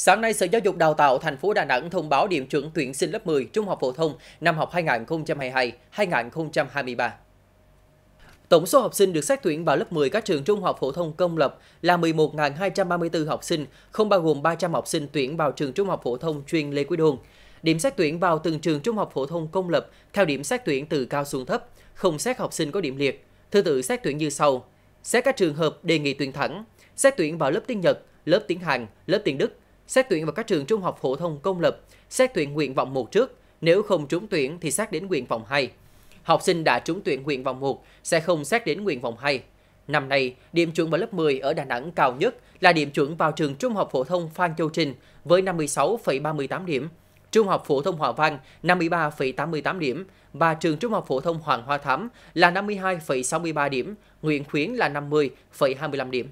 Sáng nay, Sở Giáo dục Đào tạo thành phố Đà Nẵng thông báo điểm chuẩn tuyển sinh lớp 10 trung học phổ thông năm học 2022-2023. Tổng số học sinh được xét tuyển vào lớp 10 các trường trung học phổ thông công lập là 11.234 học sinh, không bao gồm 300 học sinh tuyển vào trường trung học phổ thông chuyên Lê Quý Đôn. Điểm xét tuyển vào từng trường trung học phổ thông công lập theo điểm xét tuyển từ cao xuống thấp, không xét học sinh có điểm liệt. Thứ tự xét tuyển như sau: xét các trường hợp đề nghị tuyển thẳng, xét tuyển vào lớp tiếng Nhật, lớp tiếng Hàn, lớp tiếng Đức, xét tuyển vào các trường trung học phổ thông công lập, xét tuyển nguyện vọng một trước, nếu không trúng tuyển thì xét đến nguyện vọng 2. Học sinh đã trúng tuyển nguyện vọng 1 sẽ không xét đến nguyện vọng 2. Năm nay, điểm chuẩn vào lớp 10 ở Đà Nẵng cao nhất là điểm chuẩn vào trường Trung học phổ thông Phan Châu Trinh với 56,38 điểm, Trung học phổ thông Hòa Văn 53,88 điểm và trường Trung học phổ thông Hoàng Hoa Thám là 52,63 điểm, Nguyện Khuyến là 50,25 điểm.